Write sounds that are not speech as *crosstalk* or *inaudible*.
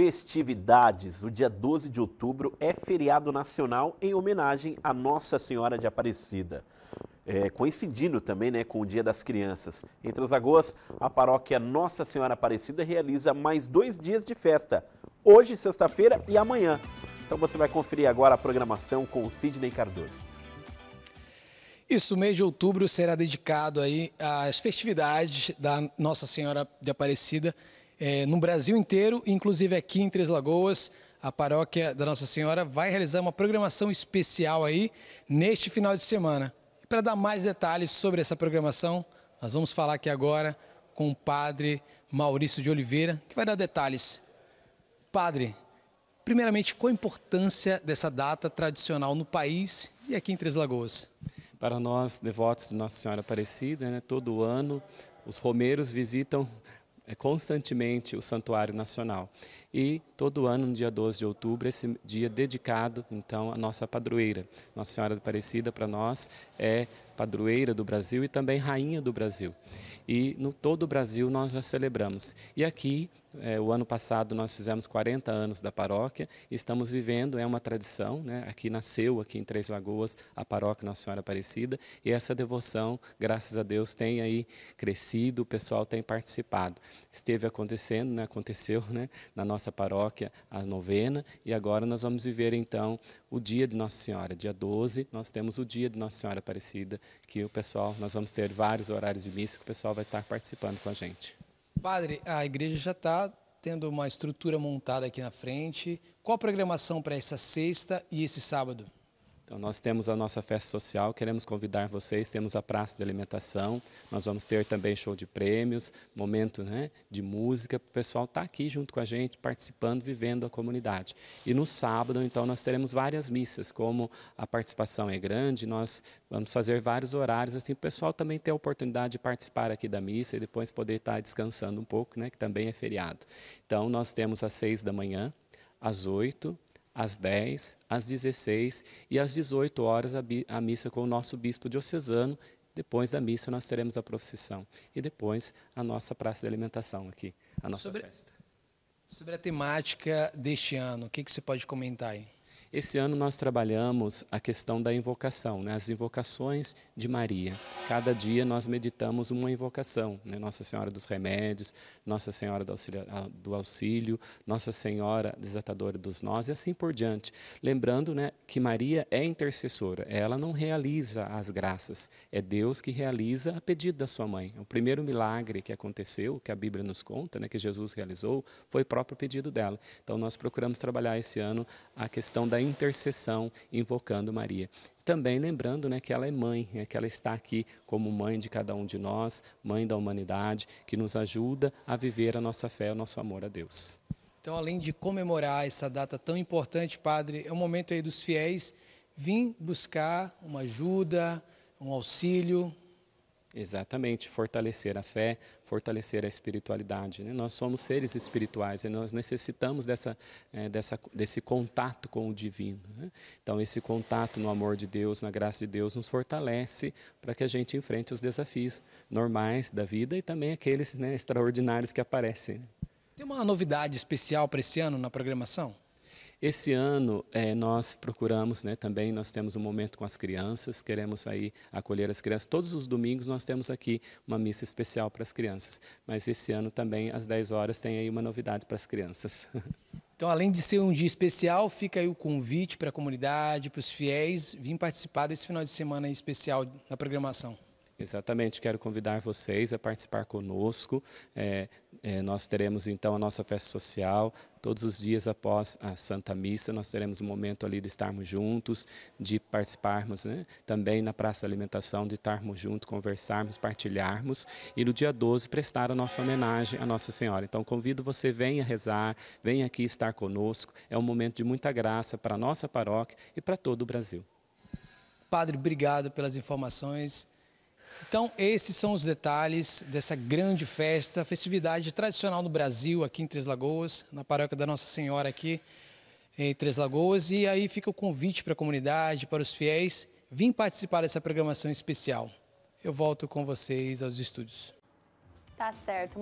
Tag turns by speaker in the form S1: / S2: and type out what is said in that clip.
S1: festividades. O dia 12 de outubro é feriado nacional em homenagem à Nossa Senhora de Aparecida. É, coincidindo também né, com o Dia das Crianças. Entre os Lagoas, a paróquia Nossa Senhora Aparecida realiza mais dois dias de festa, hoje, sexta-feira e amanhã. Então você vai conferir agora a programação com o Sidney Cardoso.
S2: Isso, mês de outubro será dedicado aí às festividades da Nossa Senhora de Aparecida é, no Brasil inteiro, inclusive aqui em Três Lagoas, a paróquia da Nossa Senhora vai realizar uma programação especial aí neste final de semana. E para dar mais detalhes sobre essa programação, nós vamos falar aqui agora com o padre Maurício de Oliveira, que vai dar detalhes. Padre, primeiramente, qual a importância dessa data tradicional no país e aqui em Três Lagoas? Para nós, devotos de Nossa Senhora Aparecida, né, todo ano
S1: os romeiros visitam é constantemente o Santuário Nacional. E todo ano, no dia 12 de outubro, esse dia dedicado, então, à nossa padroeira. Nossa Senhora Aparecida, para nós, é padroeira do Brasil e também rainha do Brasil. E no todo o Brasil nós a celebramos. E aqui, é, o ano passado, nós fizemos 40 anos da paróquia, estamos vivendo, é uma tradição, né? aqui nasceu, aqui em Três Lagoas, a paróquia Nossa Senhora Aparecida, e essa devoção, graças a Deus, tem aí crescido, o pessoal tem participado. Esteve acontecendo, né? aconteceu né? na nossa paróquia a novena, e agora nós vamos viver então o dia de Nossa Senhora, dia 12, nós temos o dia de Nossa Senhora Aparecida, que o pessoal, nós vamos ter vários horários de missa que o pessoal vai estar participando com a gente.
S2: Padre, a igreja já está tendo uma estrutura montada aqui na frente. Qual a programação para essa sexta e esse sábado? Então, nós
S1: temos a nossa festa social, queremos convidar vocês, temos a praça de alimentação, nós vamos ter também show de prêmios, momento né, de música, o pessoal está aqui junto com a gente, participando, vivendo a comunidade. E no sábado, então, nós teremos várias missas, como a participação é grande, nós vamos fazer vários horários, assim, o pessoal também tem a oportunidade de participar aqui da missa e depois poder estar tá descansando um pouco, né, que também é feriado. Então, nós temos às seis da manhã, às oito, às 10, às 16 e às 18 horas a, a missa com o nosso bispo diocesano. Depois da missa nós teremos a procissão e depois a nossa praça de alimentação aqui, a nossa
S2: sobre, festa. Sobre a temática deste ano, o que, que você pode comentar aí?
S1: Esse ano nós trabalhamos a questão da invocação, né? as invocações de Maria. Cada dia nós meditamos uma invocação, né? Nossa Senhora dos Remédios, Nossa Senhora do Auxílio, ah, do Auxílio, Nossa Senhora Desatadora dos Nós e assim por diante. Lembrando né, que Maria é intercessora, ela não realiza as graças, é Deus que realiza a pedido da sua mãe. O primeiro milagre que aconteceu, que a Bíblia nos conta, né, que Jesus realizou, foi o próprio pedido dela. Então nós procuramos trabalhar esse ano a questão da intercessão, invocando Maria. Também lembrando né, que ela é mãe, né, que ela está aqui como mãe de cada um de nós, mãe da humanidade, que nos ajuda a viver a nossa fé, o nosso amor a Deus.
S2: Então, além de comemorar essa data tão importante, Padre, é um momento aí dos fiéis vir buscar uma ajuda, um auxílio,
S1: Exatamente, fortalecer a fé, fortalecer a espiritualidade. Né? Nós somos seres espirituais e nós necessitamos dessa, é, dessa, desse contato com o divino. Né? Então, esse contato no amor de Deus, na graça de Deus, nos fortalece para que a gente enfrente os desafios normais da vida e também aqueles né, extraordinários que aparecem. Né?
S2: Tem uma novidade especial para esse ano na programação?
S1: Esse ano é, nós procuramos, né, também nós temos um momento com as crianças, queremos aí acolher as crianças. Todos os domingos nós temos aqui uma missa especial para as crianças, mas esse ano também às 10 horas tem aí uma novidade para as crianças. *laughs*
S2: Então, além de ser um dia especial, fica aí o convite para a comunidade, para os fiéis, vir participar desse final de semana especial na programação.
S1: Exatamente, quero convidar vocês a participar conosco. É, é, nós teremos então a nossa festa social. Todos os dias após a Santa Missa, nós teremos um momento ali de estarmos juntos, de participarmos né? também na Praça da Alimentação, de estarmos juntos, conversarmos, partilharmos. E no dia 12, prestar a nossa homenagem à Nossa Senhora. Então, convido você, venha rezar, venha aqui estar conosco. É um momento de muita graça para a nossa paróquia e para todo o Brasil.
S2: Padre, obrigado pelas informações então, esses são os detalhes dessa grande festa, festividade tradicional no Brasil, aqui em Três Lagoas, na paróquia da Nossa Senhora aqui em Três Lagoas. E aí fica o convite para a comunidade, para os fiéis, vim participar dessa programação especial. Eu volto com vocês aos estúdios. Tá certo.